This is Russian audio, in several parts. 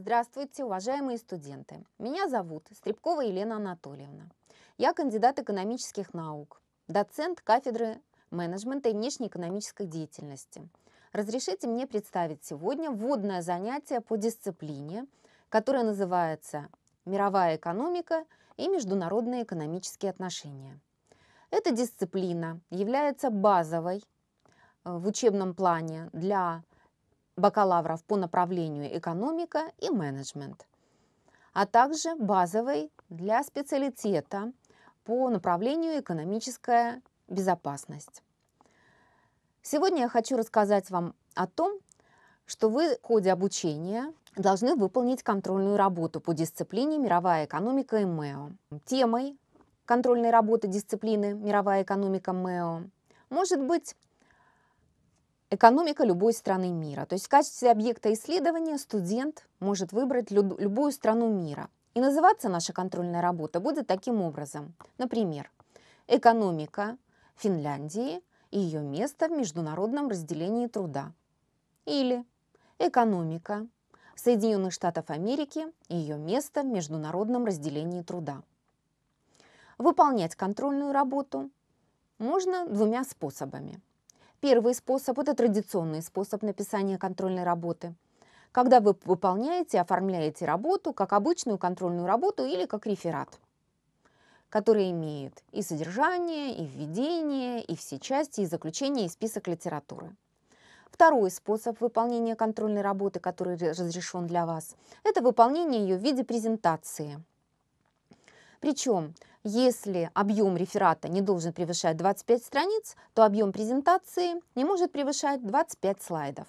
Здравствуйте, уважаемые студенты! Меня зовут Стребкова Елена Анатольевна. Я кандидат экономических наук, доцент кафедры менеджмента и внешнеэкономической деятельности. Разрешите мне представить сегодня вводное занятие по дисциплине, которое называется «Мировая экономика и международные экономические отношения». Эта дисциплина является базовой э, в учебном плане для бакалавров по направлению экономика и менеджмент, а также базовой для специалитета по направлению экономическая безопасность. Сегодня я хочу рассказать вам о том, что вы в ходе обучения должны выполнить контрольную работу по дисциплине «Мировая экономика» и МЭО. Темой контрольной работы дисциплины «Мировая экономика» МЭО может быть экономика любой страны мира. То есть в качестве объекта исследования студент может выбрать любую страну мира. И называться наша контрольная работа будет таким образом. Например, экономика Финляндии и ее место в международном разделении труда. Или экономика Соединенных Штатов Америки и ее место в международном разделении труда. Выполнять контрольную работу можно двумя способами – Первый способ – это традиционный способ написания контрольной работы – когда вы выполняете, оформляете работу как обычную контрольную работу или как реферат, который имеет и содержание, и введение, и все части, и заключение, и список литературы. Второй способ выполнения контрольной работы, который разрешен для вас, это выполнение ее в виде презентации – причем, если объем реферата не должен превышать 25 страниц, то объем презентации не может превышать 25 слайдов.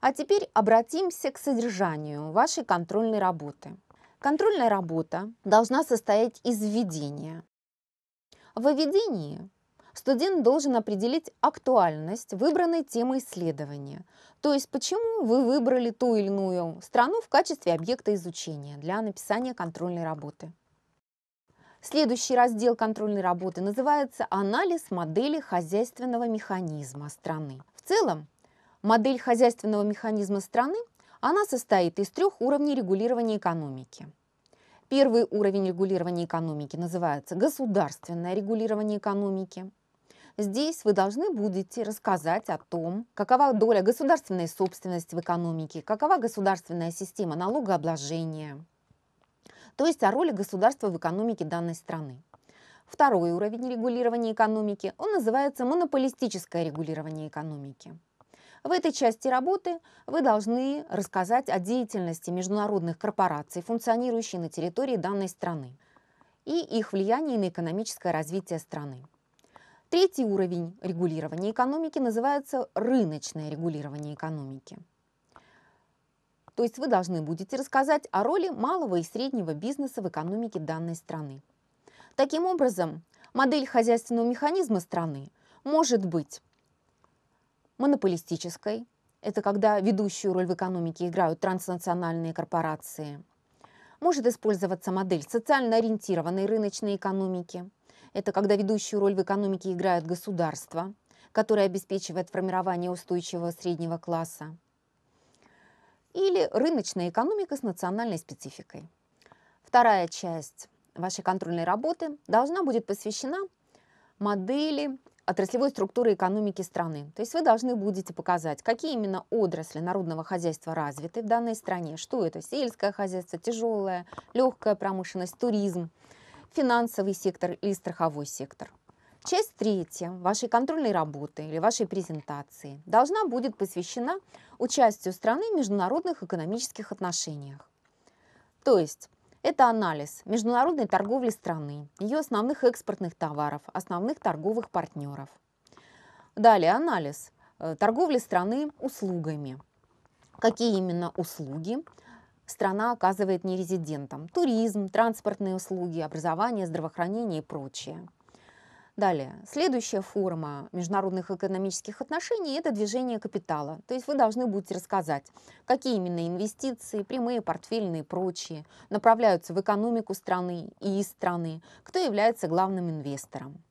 А теперь обратимся к содержанию вашей контрольной работы. Контрольная работа должна состоять из введения. В введении студент должен определить актуальность выбранной темы исследования, то есть почему вы выбрали ту или иную страну в качестве объекта изучения для написания контрольной работы. Следующий раздел контрольной работы называется «Анализ модели хозяйственного механизма страны». В целом, модель хозяйственного механизма страны она состоит из трех уровней регулирования экономики. Первый уровень регулирования экономики называется государственное регулирование экономики. Здесь вы должны будете рассказать о том, какова доля государственной собственности в экономике, какова государственная система налогообложения, то есть о роли государства в экономике данной страны. Второй уровень регулирования экономики, он называется монополистическое регулирование экономики. В этой части работы вы должны рассказать о деятельности международных корпораций, функционирующей на территории данной страны, и их влиянии на экономическое развитие страны. Третий уровень регулирования экономики называется рыночное регулирование экономики – то есть вы должны будете рассказать о роли малого и среднего бизнеса в экономике данной страны. Таким образом, модель хозяйственного механизма страны может быть монополистической, это когда ведущую роль в экономике играют транснациональные корпорации, может использоваться модель социально ориентированной рыночной экономики, это когда ведущую роль в экономике играют государства, которое обеспечивает формирование устойчивого среднего класса, или рыночная экономика с национальной спецификой. Вторая часть вашей контрольной работы должна будет посвящена модели отраслевой структуры экономики страны. То есть вы должны будете показать, какие именно отрасли народного хозяйства развиты в данной стране, что это сельское хозяйство, тяжелая, легкая промышленность, туризм, финансовый сектор или страховой сектор – Часть третья вашей контрольной работы или вашей презентации должна будет посвящена участию страны в международных экономических отношениях. То есть это анализ международной торговли страны, ее основных экспортных товаров, основных торговых партнеров. Далее анализ э, торговли страны услугами. Какие именно услуги страна оказывает нерезидентам? Туризм, транспортные услуги, образование, здравоохранение и прочее – Далее, следующая форма международных экономических отношений – это движение капитала. То есть вы должны будете рассказать, какие именно инвестиции, прямые, портфельные и прочие, направляются в экономику страны и из страны, кто является главным инвестором.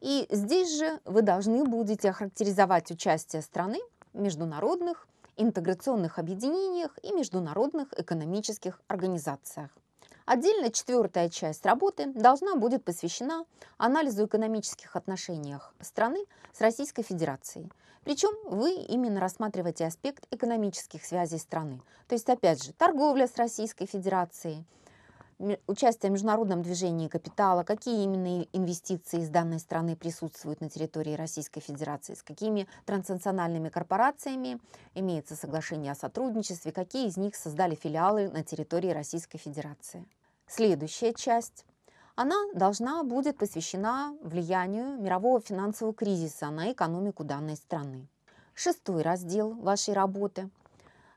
И здесь же вы должны будете охарактеризовать участие страны в международных интеграционных объединениях и международных экономических организациях. Отдельно четвертая часть работы должна будет посвящена анализу экономических отношений страны с Российской Федерацией. Причем вы именно рассматриваете аспект экономических связей страны. То есть, опять же, торговля с Российской Федерацией, участие в международном движении капитала, какие именно инвестиции из данной страны присутствуют на территории Российской Федерации, с какими транснациональными корпорациями имеется соглашение о сотрудничестве, какие из них создали филиалы на территории Российской Федерации. Следующая часть. Она должна будет посвящена влиянию мирового финансового кризиса на экономику данной страны. Шестой раздел вашей работы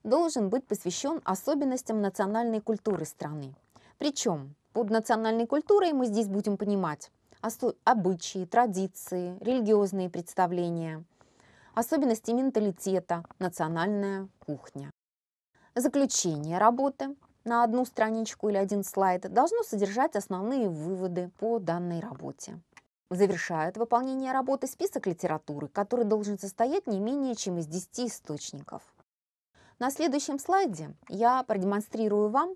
должен быть посвящен особенностям национальной культуры страны. Причем под национальной культурой мы здесь будем понимать обычаи, традиции, религиозные представления, особенности менталитета, национальная кухня. Заключение работы – на одну страничку или один слайд должно содержать основные выводы по данной работе. Завершает выполнение работы список литературы, который должен состоять не менее чем из 10 источников. На следующем слайде я продемонстрирую вам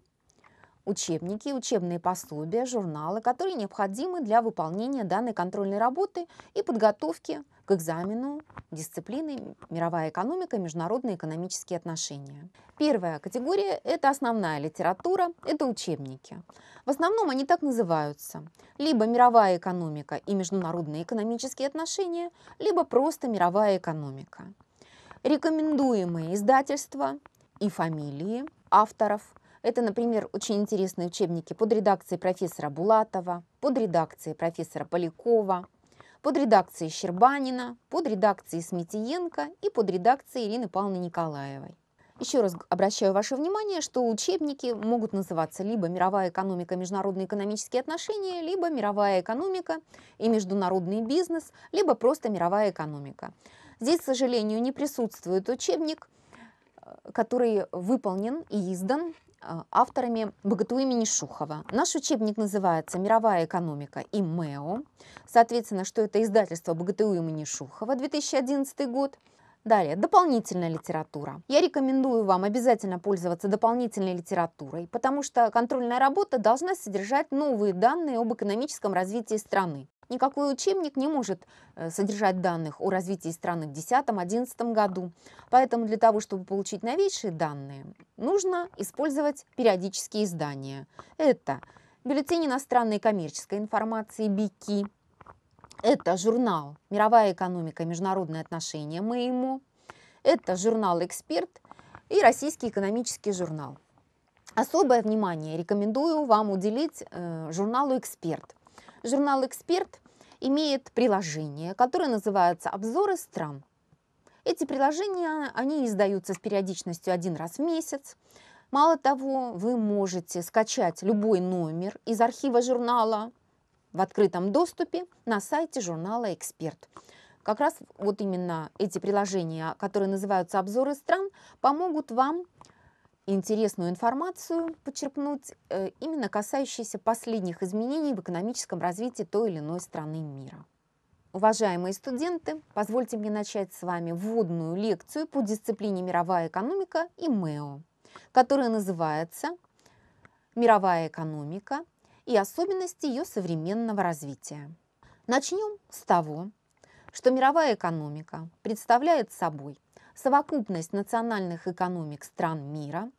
учебники, учебные пособия, журналы, которые необходимы для выполнения данной контрольной работы и подготовки к экзамену дисциплины «Мировая экономика и международные экономические отношения». Первая категория – это основная литература, это учебники. В основном они так называются – либо «Мировая экономика и международные экономические отношения», либо просто «Мировая экономика». Рекомендуемые издательства и фамилии авторов – это, например, очень интересные учебники под редакцией профессора Булатова, под редакцией профессора Полякова, под редакцией Щербанина, под редакцией Сметиенко и под редакцией Ирины Павловны Николаевой. Еще раз обращаю ваше внимание, что учебники могут называться либо «Мировая экономика, международные экономические отношения», либо «Мировая экономика и международный бизнес», либо просто «Мировая экономика». Здесь, к сожалению, не присутствует учебник, э, который выполнен и издан Э, авторами Богатуи Шухова. Наш учебник называется «Мировая экономика и МЭО». Соответственно, что это издательство Богатуи Шухова, 2011 год. Далее, дополнительная литература. Я рекомендую вам обязательно пользоваться дополнительной литературой, потому что контрольная работа должна содержать новые данные об экономическом развитии страны. Никакой учебник не может э, содержать данных о развитии страны в 2010-2011 году, поэтому для того, чтобы получить новейшие данные, нужно использовать периодические издания. Это бюллетень иностранной коммерческой информации «Бики», это журнал «Мировая экономика и международные отношения» «МЭИМО», это журнал «Эксперт» и «Российский экономический журнал». Особое внимание рекомендую вам уделить э, журналу «Эксперт», Журнал «Эксперт» имеет приложение, которое называется «Обзоры стран». Эти приложения, они издаются с периодичностью один раз в месяц. Мало того, вы можете скачать любой номер из архива журнала в открытом доступе на сайте журнала «Эксперт». Как раз вот именно эти приложения, которые называются «Обзоры стран», помогут вам интересную информацию подчерпнуть, э, именно касающуюся последних изменений в экономическом развитии той или иной страны мира. Уважаемые студенты, позвольте мне начать с вами вводную лекцию по дисциплине «Мировая экономика» и МЭО, которая называется «Мировая экономика и особенности ее современного развития». Начнем с того, что мировая экономика представляет собой совокупность национальных экономик стран мира,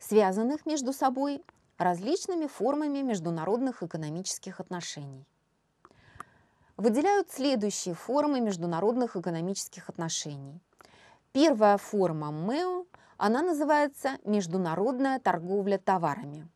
связанных между собой различными формами международных экономических отношений. Выделяют следующие формы международных экономических отношений. Первая форма МЭО, она называется «Международная торговля товарами».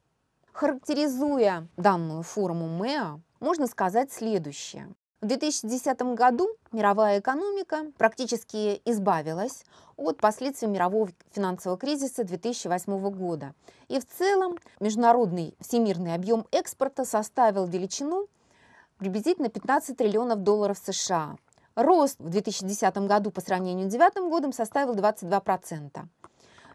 Характеризуя данную форму МЭО, можно сказать следующее. В 2010 году мировая экономика практически избавилась от последствий мирового финансового кризиса 2008 года. И в целом международный всемирный объем экспорта составил величину приблизительно 15 триллионов долларов США. Рост в 2010 году по сравнению с 2009 годом составил 22%.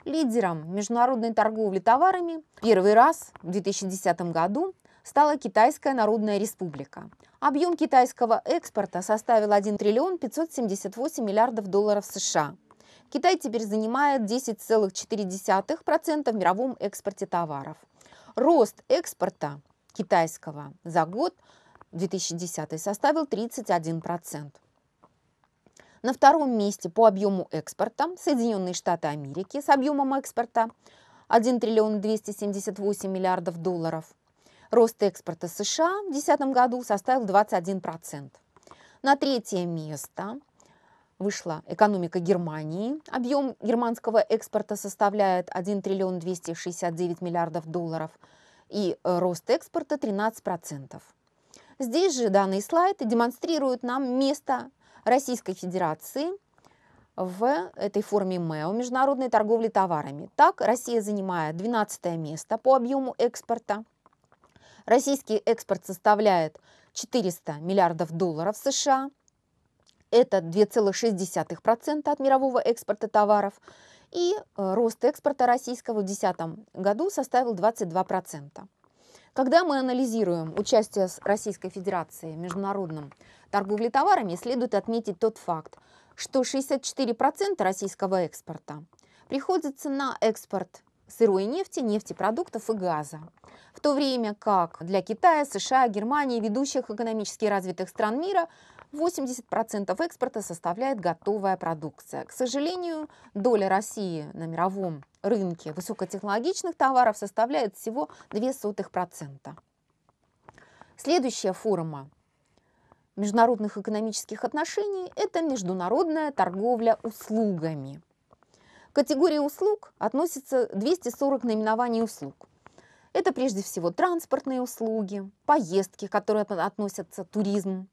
Лидером международной торговли товарами первый раз в 2010 году стала Китайская Народная Республика. Объем китайского экспорта составил 1 триллион 578 миллиардов долларов США. Китай теперь занимает 10,4% в мировом экспорте товаров. Рост экспорта китайского за год 2010 составил 31%. На втором месте по объему экспорта Соединенные Штаты Америки с объемом экспорта 1 триллион 278 миллиардов долларов. Рост экспорта США в 2010 году составил 21%. На третье место вышла экономика Германии. Объем германского экспорта составляет 1 триллион 269 миллиардов долларов и рост экспорта 13%. Здесь же данный слайд демонстрирует нам место Российской Федерации в этой форме МЭО международной торговли товарами. Так, Россия занимает 12 место по объему экспорта, Российский экспорт составляет 400 миллиардов долларов США, это 2,6% от мирового экспорта товаров, и э, рост экспорта российского в 2010 году составил 22%. Когда мы анализируем участие Российской Федерации в международном торговле товарами, следует отметить тот факт, что 64% российского экспорта приходится на экспорт сырой нефти, нефтепродуктов и газа. В то время как для Китая, США, Германии, ведущих экономически развитых стран мира, 80% экспорта составляет готовая продукция. К сожалению, доля России на мировом рынке высокотехнологичных товаров составляет всего 0,02%. Следующая форма международных экономических отношений – это международная торговля услугами – к категории услуг относятся 240 наименований услуг. Это прежде всего транспортные услуги, поездки, которые относятся туризм,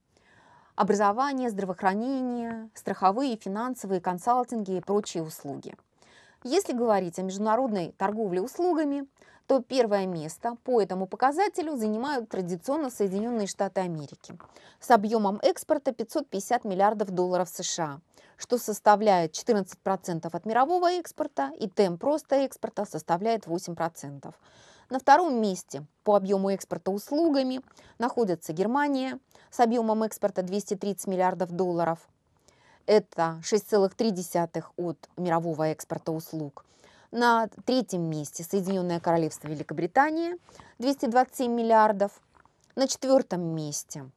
образование, здравоохранение, страховые, финансовые, консалтинги и прочие услуги. Если говорить о международной торговле услугами, то первое место по этому показателю занимают традиционно Соединенные Штаты Америки с объемом экспорта 550 миллиардов долларов США, что составляет 14% от мирового экспорта, и темп роста экспорта составляет 8%. На втором месте по объему экспорта услугами находится Германия с объемом экспорта 230 миллиардов долларов. Это 6,3 от мирового экспорта услуг – на третьем месте Соединенное Королевство Великобритания 227 миллиардов. На четвертом месте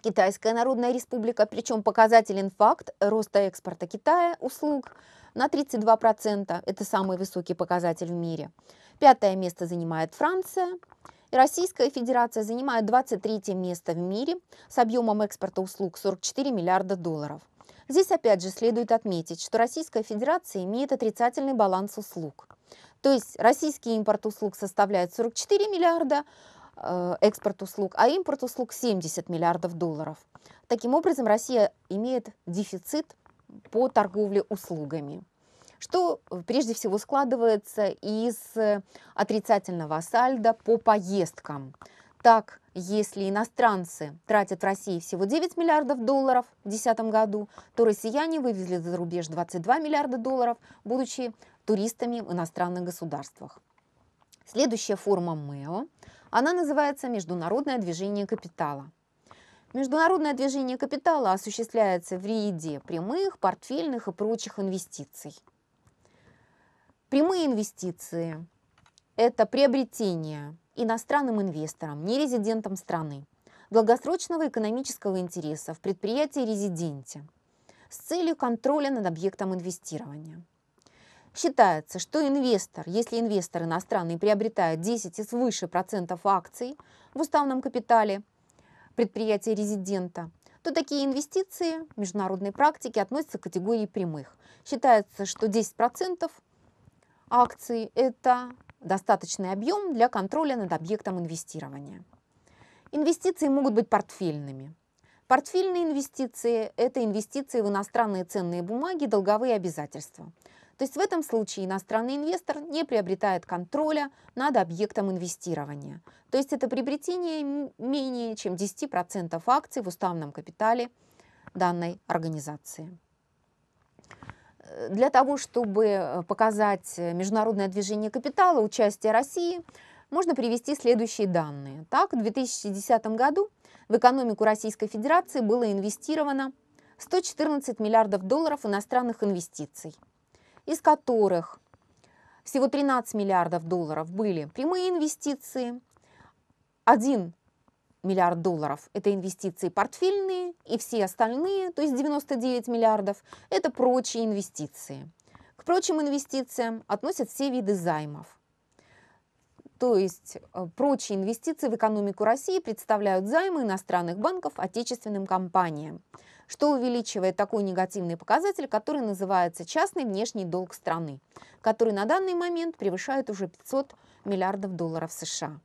Китайская Народная Республика, причем показателен факт роста экспорта Китая услуг на 32%, это самый высокий показатель в мире. Пятое место занимает Франция, Российская Федерация занимает 23 место в мире с объемом экспорта услуг 44 миллиарда долларов. Здесь опять же следует отметить, что Российская Федерация имеет отрицательный баланс услуг. То есть российский импорт услуг составляет 44 миллиарда, э, экспорт услуг, а импорт услуг 70 миллиардов долларов. Таким образом, Россия имеет дефицит по торговле услугами, что э, прежде всего складывается из э, отрицательного сальда по поездкам. Так, если иностранцы тратят в России всего 9 миллиардов долларов в 2010 году, то россияне вывезли за рубеж 22 миллиарда долларов, будучи туристами в иностранных государствах. Следующая форма МЭО, она называется «Международное движение капитала». Международное движение капитала осуществляется в ряде прямых, портфельных и прочих инвестиций. Прямые инвестиции – это приобретение иностранным инвесторам, не резидентам страны, долгосрочного экономического интереса в предприятии-резиденте с целью контроля над объектом инвестирования. Считается, что инвестор, если инвестор иностранный приобретает 10 и свыше процентов акций в уставном капитале предприятия резидента, то такие инвестиции в международной практике относятся к категории прямых. Считается, что 10% акций – это достаточный объем для контроля над объектом инвестирования. Инвестиции могут быть портфельными. Портфельные инвестиции – это инвестиции в иностранные ценные бумаги, долговые обязательства. То есть в этом случае иностранный инвестор не приобретает контроля над объектом инвестирования. То есть это приобретение менее чем 10% акций в уставном капитале данной организации. Э, для того, чтобы э, показать э, международное движение капитала, участие России, можно привести следующие данные. Так, в 2010 году в экономику Российской Федерации было инвестировано 114 миллиардов долларов иностранных инвестиций, из которых всего 13 миллиардов долларов были прямые инвестиции, 1 миллиард долларов – это инвестиции портфельные и все остальные, то есть 99 миллиардов – это прочие инвестиции. К прочим инвестициям относят все виды займов. То есть э, прочие инвестиции в экономику России представляют займы иностранных банков отечественным компаниям, что увеличивает такой негативный показатель, который называется частный внешний долг страны, который на данный момент превышает уже 500 миллиардов долларов США.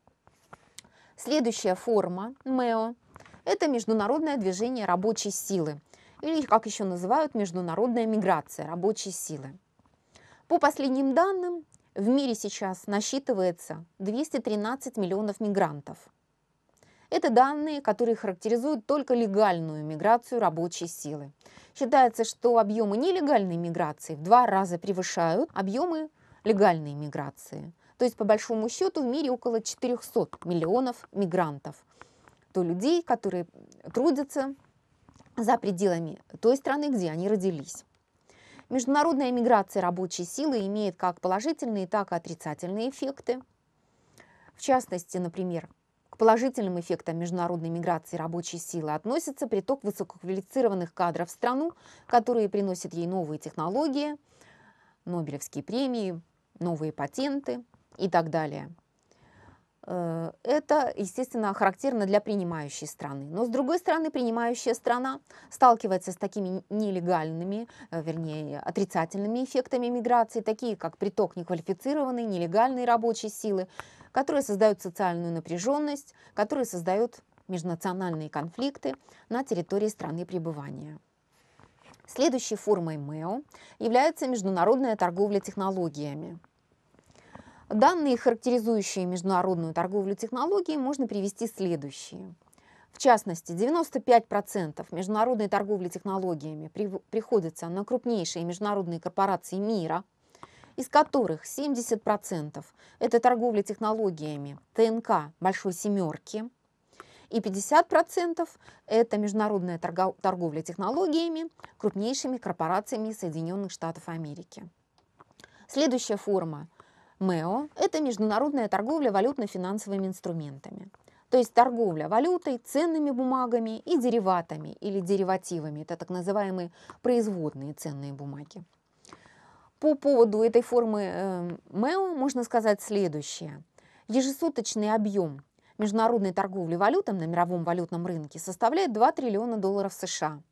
Следующая форма МЭО – это международное движение рабочей силы, или, как еще называют, международная миграция рабочей силы. По последним данным, в мире сейчас насчитывается 213 миллионов мигрантов. Это данные, которые характеризуют только легальную миграцию рабочей силы. Считается, что объемы нелегальной миграции в два раза превышают объемы легальной миграции. То есть, по большому счету, в мире около 400 миллионов мигрантов. То людей, которые трудятся за пределами той страны, где они родились. Международная миграция рабочей силы имеет как положительные, так и отрицательные эффекты. В частности, например, к положительным эффектам международной миграции рабочей силы относится приток высококвалифицированных кадров в страну, которые приносят ей новые технологии, Нобелевские премии, новые патенты – и так далее. Э, это, естественно, характерно для принимающей страны. Но, с другой стороны, принимающая страна сталкивается с такими нелегальными, э, вернее, отрицательными эффектами миграции, такие как приток неквалифицированной, нелегальной рабочей силы, которые создают социальную напряженность, которые создают межнациональные конфликты на территории страны пребывания. Следующей формой МЭО является международная торговля технологиями – Данные, характеризующие международную торговлю технологий, можно привести следующие. В частности, 95% международной торговли технологиями приходится на крупнейшие международные корпорации мира, из которых 70% – это торговля технологиями ТНК «Большой семерки», и 50% – это международная торговля технологиями крупнейшими корпорациями Соединенных Штатов Америки. Следующая форма МЭО – это международная торговля валютно-финансовыми инструментами. То есть торговля валютой, ценными бумагами и дериватами или деривативами. Это так называемые производные ценные бумаги. По поводу этой формы э, МЭО можно сказать следующее. Ежесуточный объем международной торговли валютам на мировом валютном рынке составляет 2 триллиона долларов США –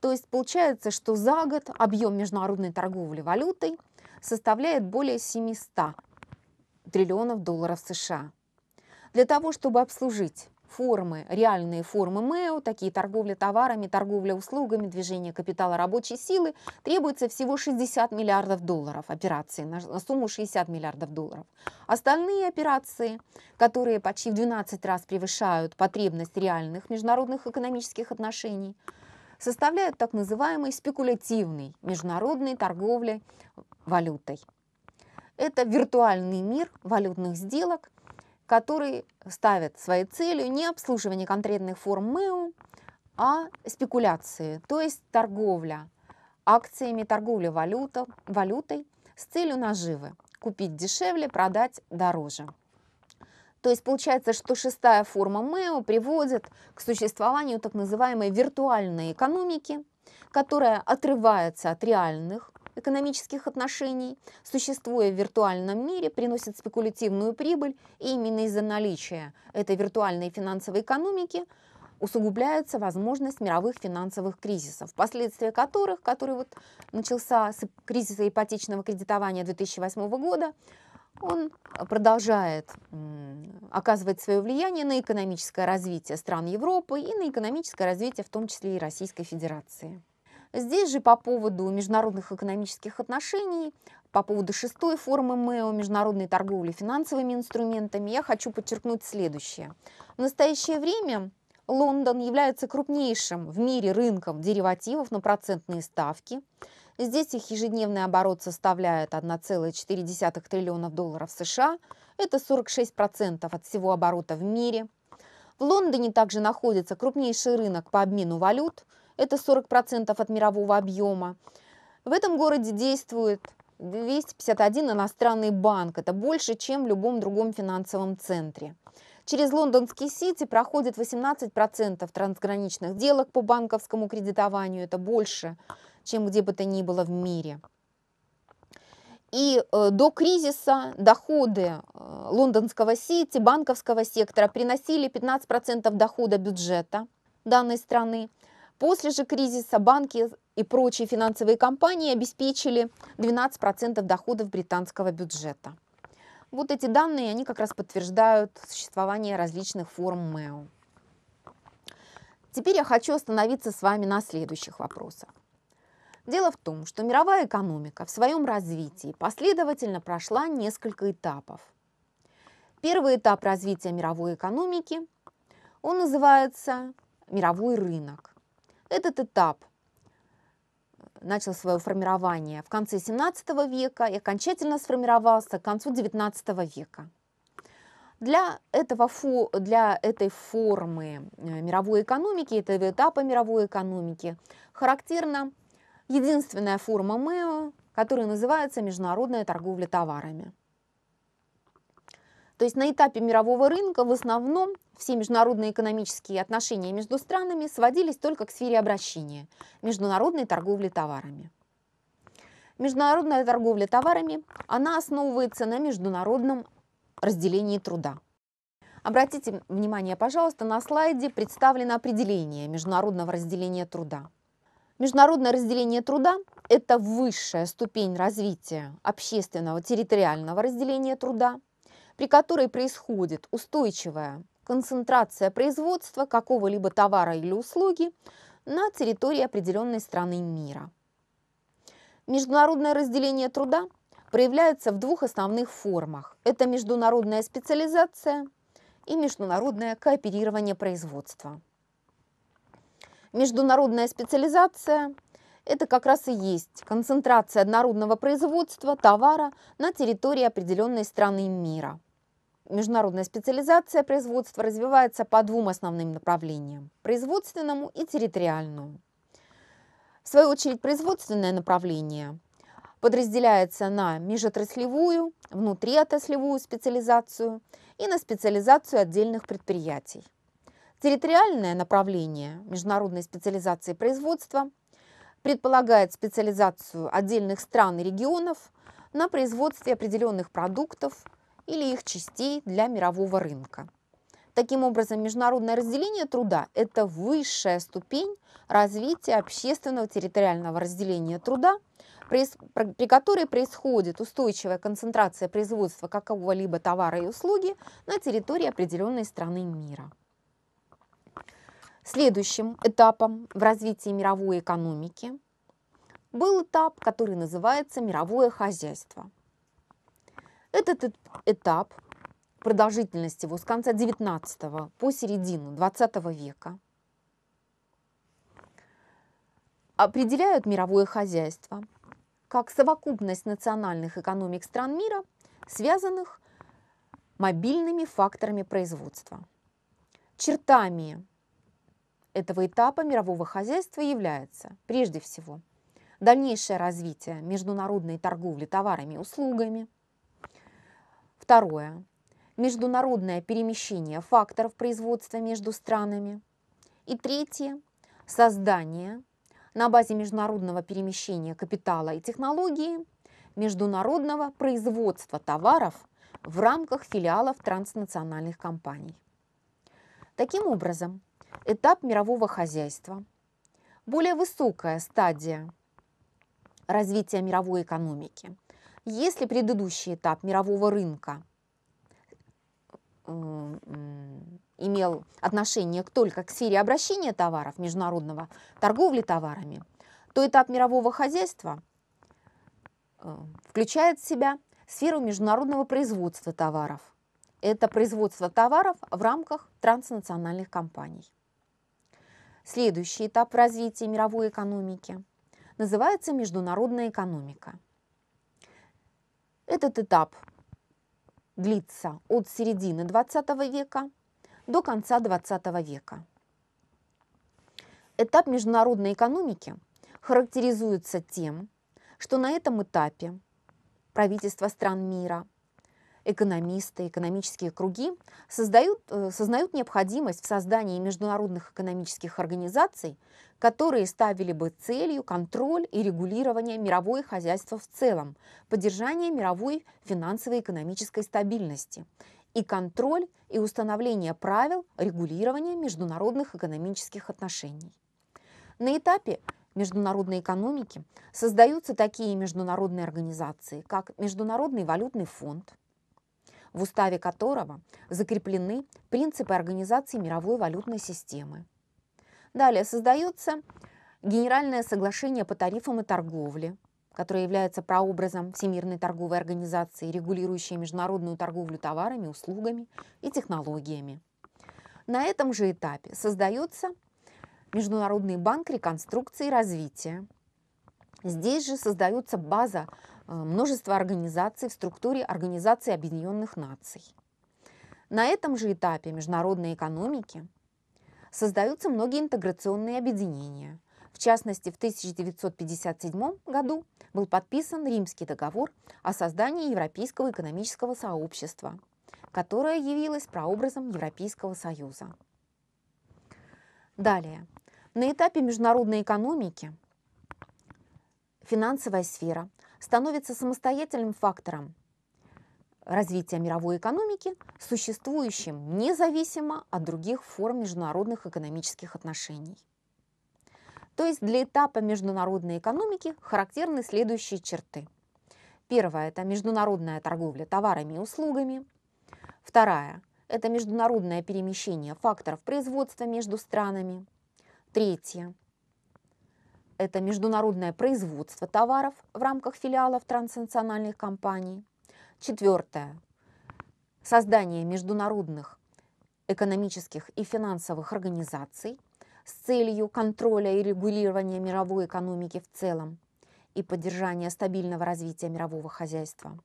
то есть получается, что за год объем международной торговли валютой составляет более 700 триллионов долларов США. Для того, чтобы обслужить формы, реальные формы МЭО, такие торговля товарами, торговля услугами, движение капитала рабочей силы, требуется всего 60 миллиардов долларов операции на сумму 60 миллиардов долларов. Остальные операции, которые почти в 12 раз превышают потребность реальных международных экономических отношений, составляют так называемый спекулятивный международной торговли валютой. Это виртуальный мир валютных сделок, который ставит своей целью не обслуживание конкретных форм МЭУ, а спекуляции, то есть торговля акциями, торговля валюта, валютой с целью наживы – купить дешевле, продать дороже. То есть получается, что шестая форма МЭО приводит к существованию так называемой виртуальной экономики, которая отрывается от реальных экономических отношений, существуя в виртуальном мире, приносит спекулятивную прибыль, и именно из-за наличия этой виртуальной финансовой экономики усугубляется возможность мировых финансовых кризисов, последствия которых, который вот начался с кризиса ипотечного кредитования 2008 года, он продолжает оказывать свое влияние на экономическое развитие стран Европы и на экономическое развитие в том числе и Российской Федерации. Здесь же по поводу международных экономических отношений, по поводу шестой формы МЭО международной торговли финансовыми инструментами я хочу подчеркнуть следующее. В настоящее время Лондон является крупнейшим в мире рынком деривативов на процентные ставки – Здесь их ежедневный оборот составляет 1,4 триллиона долларов США. Это 46% от всего оборота в мире. В Лондоне также находится крупнейший рынок по обмену валют. Это 40% от мирового объема. В этом городе действует 251 иностранный банк. Это больше, чем в любом другом финансовом центре. Через лондонские сити проходит 18% трансграничных делок по банковскому кредитованию. Это больше, чем где бы то ни было в мире. И э, до кризиса доходы э, лондонского сити, банковского сектора приносили 15% дохода бюджета данной страны. После же кризиса банки и прочие финансовые компании обеспечили 12% доходов британского бюджета. Вот эти данные, они как раз подтверждают существование различных форм МЭО. Теперь я хочу остановиться с вами на следующих вопросах. Дело в том, что мировая экономика в своем развитии последовательно прошла несколько этапов. Первый этап развития мировой экономики, он называется мировой рынок. Этот этап э, начал свое формирование в конце 17 века и окончательно сформировался к концу 19 века. Для, этого, для этой формы э, мировой экономики, этого этапа мировой экономики характерно единственная форма МЭО, которая называется международная торговля товарами. То есть на этапе мирового рынка в основном все международные экономические отношения между странами сводились только к сфере обращения – международной торговли товарами. Международная торговля товарами, она основывается на международном разделении труда. Обратите внимание, пожалуйста, на слайде представлено определение международного разделения труда – Международное разделение труда – это высшая ступень развития общественного территориального разделения труда, при которой происходит устойчивая концентрация производства какого-либо товара или услуги на территории определенной страны мира. Международное разделение труда проявляется в двух основных формах. Это международная специализация и международное кооперирование производства. Международная специализация – это как раз и есть концентрация однородного производства товара на территории определенной страны мира. Международная специализация производства развивается по двум основным направлениям – производственному и территориальному. В свою очередь, производственное направление подразделяется на межотраслевую, внутриотраслевую специализацию и на специализацию отдельных предприятий. Территориальное направление международной специализации производства предполагает специализацию отдельных стран и регионов на производстве определенных продуктов или их частей для мирового рынка. Таким образом, международное разделение труда – это высшая ступень развития общественного территориального разделения труда, при которой происходит устойчивая концентрация производства какого-либо товара и услуги на территории определенной страны мира. Следующим этапом в развитии мировой экономики был этап, который называется мировое хозяйство. Этот этап, продолжительность его с конца 19 по середину 20 века, определяют мировое хозяйство как совокупность национальных экономик стран мира, связанных мобильными факторами производства, чертами этого этапа мирового хозяйства является, прежде всего, дальнейшее развитие международной торговли товарами и услугами. Второе. Международное перемещение факторов производства между странами. И третье. Создание на базе международного перемещения капитала и технологии международного производства товаров в рамках филиалов транснациональных компаний. Таким образом, этап мирового хозяйства, более высокая стадия развития мировой экономики. Если предыдущий этап мирового рынка э, имел отношение только к сфере обращения товаров, международного торговли товарами, то этап мирового хозяйства э, включает в себя сферу международного производства товаров. Это производство товаров в рамках транснациональных компаний. Следующий этап развития мировой экономики называется международная экономика. Этот этап длится от середины 20 века до конца 20 века. Этап международной экономики характеризуется тем, что на этом этапе правительства стран мира экономисты, экономические круги создают, э, сознают необходимость в создании международных экономических организаций, которые ставили бы целью контроль и регулирование мирового хозяйства в целом, поддержание мировой финансово-экономической стабильности и контроль и установление правил регулирования международных экономических отношений. На этапе международной экономики создаются такие международные организации, как Международный валютный фонд, в уставе которого закреплены принципы организации мировой валютной системы. Далее создается Генеральное соглашение по тарифам и торговле, которое является прообразом Всемирной торговой организации, регулирующей международную торговлю товарами, услугами и технологиями. На этом же этапе создается Международный банк реконструкции и развития. Здесь же создается база Э, множество организаций в структуре Организации Объединенных Наций. На этом же этапе международной экономики создаются многие интеграционные объединения. В частности, в 1957 году был подписан Римский договор о создании Европейского экономического сообщества, которое явилось прообразом Европейского союза. Далее. На этапе международной экономики финансовая сфера становится самостоятельным фактором развития мировой экономики, существующим независимо от других форм международных экономических отношений. То есть для этапа международной экономики характерны следующие черты. Первое – это международная торговля товарами и услугами. Второе – это международное перемещение факторов производства между странами. Третье это международное производство товаров в рамках филиалов транснациональных компаний. Четвертое. Создание международных экономических и финансовых организаций с целью контроля и регулирования мировой экономики в целом и поддержания стабильного развития мирового хозяйства.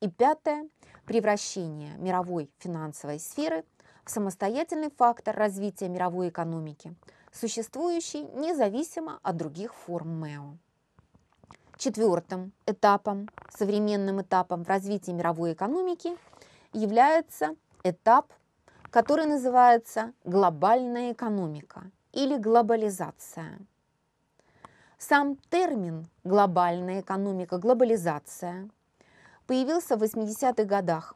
И пятое – превращение мировой финансовой сферы в самостоятельный фактор развития мировой экономики – существующий независимо от других форм МЭО. Четвертым этапом, современным этапом в развитии мировой экономики является этап, который называется глобальная экономика или глобализация. Сам термин «глобальная экономика», «глобализация» появился в 80-х годах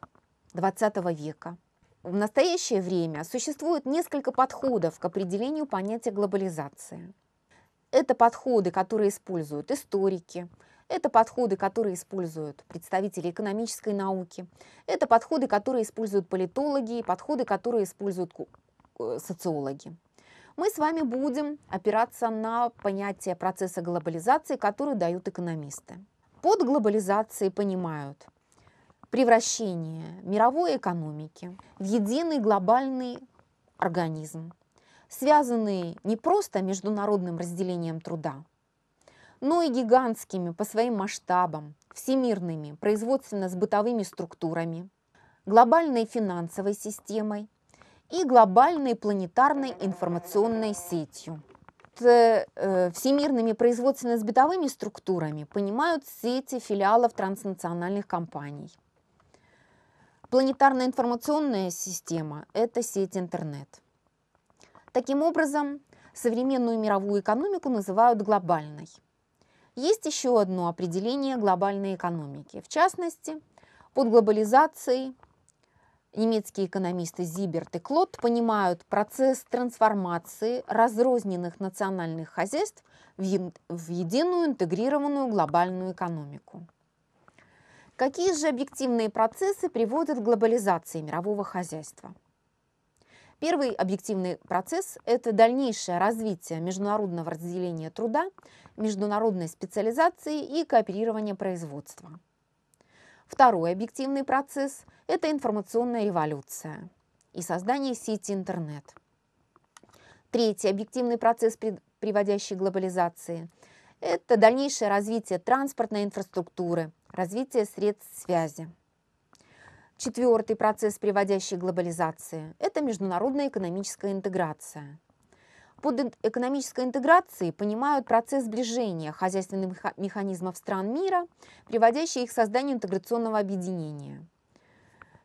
XX века – в настоящее время существует несколько подходов к определению понятия глобализации. Это подходы, которые используют историки, это подходы, которые используют представители экономической науки, это подходы, которые используют политологи и подходы, которые используют э, социологи. Мы с вами будем опираться на понятие процесса глобализации, которые дают экономисты. Под глобализацией понимают превращение мировой экономики в единый глобальный организм, связанный не просто международным разделением труда, но и гигантскими по своим масштабам, всемирными производственно-сбытовыми структурами, глобальной финансовой системой и глобальной планетарной информационной сетью. Э, всемирными производственно-сбытовыми структурами понимают сети филиалов транснациональных компаний – Планетарная информационная система – это сеть интернет. Таким образом, современную мировую экономику называют глобальной. Есть еще одно определение глобальной экономики. В частности, под глобализацией немецкие экономисты Зиберт и Клод понимают процесс трансформации разрозненных национальных хозяйств в единую интегрированную глобальную экономику. Какие же объективные процессы приводят к глобализации мирового хозяйства? Первый объективный процесс – это дальнейшее развитие международного разделения труда, международной специализации и кооперирования производства. Второй объективный процесс – это информационная революция и создание сети интернет. Третий объективный процесс, приводящий к глобализации – это дальнейшее развитие транспортной инфраструктуры, развитие средств связи. Четвертый процесс, приводящий к глобализации, это международная экономическая интеграция. Под экономической интеграцией понимают процесс сближения хозяйственных механизмов стран мира, приводящий их к созданию интеграционного объединения.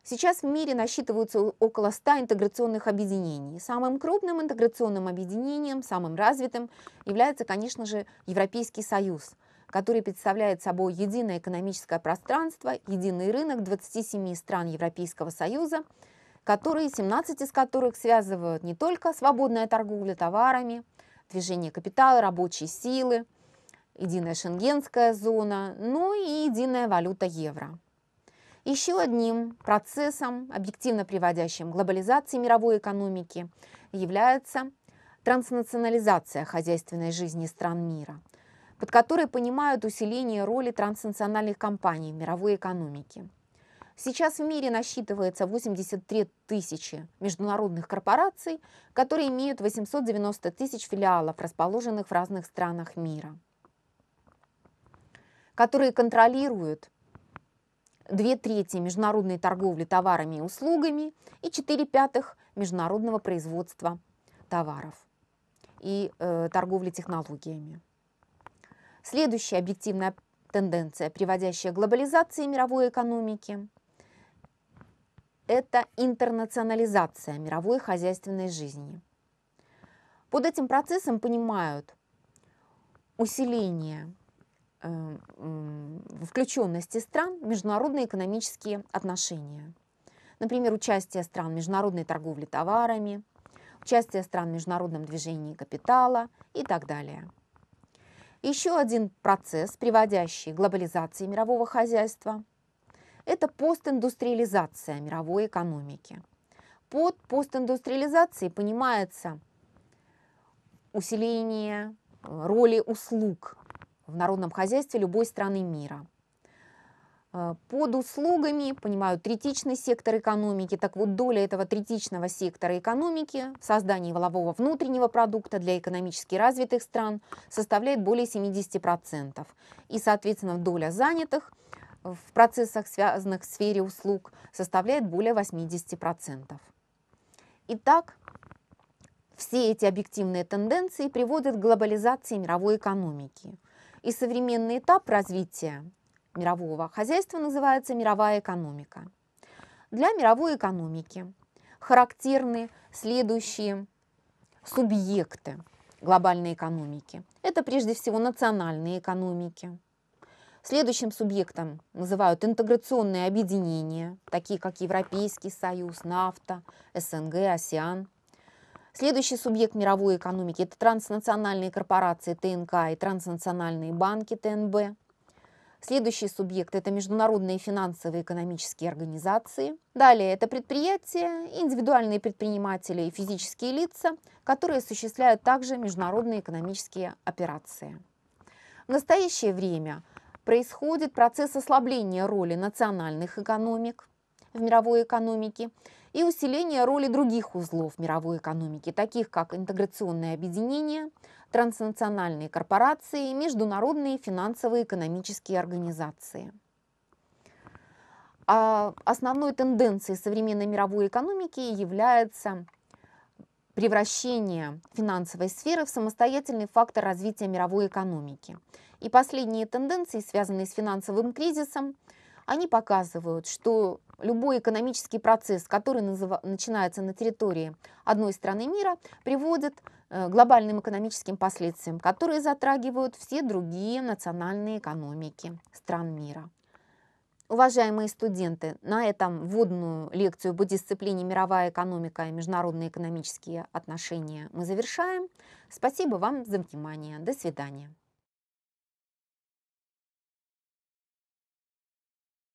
Сейчас в мире насчитываются около 100 интеграционных объединений. Самым крупным интеграционным объединением, самым развитым является, конечно же, Европейский Союз – который представляет собой единое экономическое пространство, единый рынок 27 стран Европейского Союза, которые 17 из которых связывают не только свободная торговля товарами, движение капитала, рабочей силы, единая шенгенская зона, но и единая валюта евро. Еще одним процессом, объективно приводящим к глобализации мировой экономики, является транснационализация хозяйственной жизни стран мира – под которой понимают усиление роли транснациональных компаний в мировой экономике. Сейчас в мире насчитывается 83 тысячи международных корпораций, которые имеют 890 тысяч филиалов, расположенных в разных странах мира, которые контролируют две трети международной торговли товарами и услугами и 4 пятых международного производства товаров и э, торговли технологиями. Следующая объективная тенденция, приводящая к глобализации мировой экономики, это интернационализация мировой хозяйственной жизни. Под этим процессом понимают усиление э, включенности стран в международные экономические отношения. Например, участие стран в международной торговле товарами, участие стран в международном движении капитала и так далее. Еще один процесс, приводящий к глобализации мирового хозяйства, это постиндустриализация мировой экономики. Под постиндустриализацией понимается усиление э, роли услуг в народном хозяйстве любой страны мира. А, под услугами понимают третичный сектор экономики. Так вот, доля этого третичного сектора экономики в создании валового внутреннего продукта для экономически развитых стран составляет более 70%. И, соответственно, доля занятых в процессах, связанных в сфере услуг, составляет более 80%. Итак, все эти объективные тенденции приводят к глобализации мировой экономики. И современный этап развития мирового хозяйства называется мировая экономика. Для мировой экономики характерны следующие субъекты глобальной экономики. Это прежде всего национальные экономики. Следующим субъектом называют интеграционные объединения, такие как Европейский Союз, НАФТА, СНГ, АСИАН. Следующий субъект мировой экономики – это транснациональные корпорации ТНК и транснациональные банки ТНБ. Следующий субъект – это международные финансовые и экономические организации. Далее – это предприятия, индивидуальные предприниматели и физические лица, которые осуществляют также международные экономические операции. В настоящее время происходит процесс ослабления роли национальных экономик в мировой экономике и усиления роли других узлов мировой экономики, таких как интеграционное объединение, транснациональные корпорации международные финансовые экономические организации. А основной тенденцией современной мировой экономики является превращение финансовой сферы в самостоятельный фактор развития мировой экономики. И последние тенденции, связанные с финансовым кризисом, они показывают, что любой экономический процесс, который начинается на территории одной страны мира, приводит э, к глобальным экономическим последствиям, которые затрагивают все другие национальные экономики стран мира. Уважаемые студенты, на этом вводную лекцию по дисциплине «Мировая экономика и международные экономические отношения» мы завершаем. Спасибо вам за внимание. До свидания.